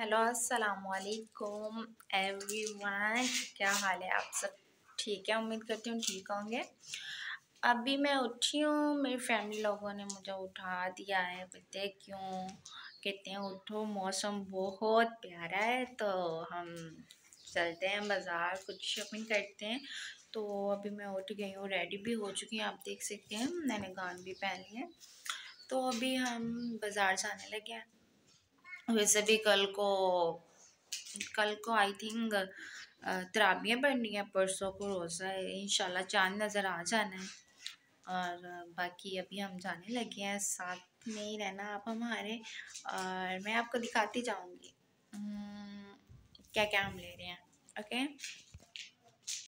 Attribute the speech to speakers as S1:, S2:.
S1: hello अस्सलाम वालेकुम everyone क्या हाल है आप सब ठीक है उम्मीद करती हूँ ठीक होंगे अभी मैं उठी हूँ मेरी फैमिली लोगों ने मुझे उठा दिया है पता क्यों कहते हैं उठो मौसम बहुत प्यारा है तो हम चलते हैं बाज़ार कुछ शॉपिंग करते हैं तो अभी मैं उठ गई हूँ रेडी भी हो चुकी हैं आप देख सकते हैं मैंने गान भी पहन है तो अभी हम बाज़ार जाने लगे हैं वैसे भी कल को कल को आई थिंक त्राबियाँ पढ़नी है परसों को रोज़ा है इन चांद नज़र आ जाना है और बाकी अभी हम जाने लगे हैं साथ में ही रहना आप हमारे और मैं आपको दिखाती जाऊँगी क्या क्या हम ले रहे हैं ओके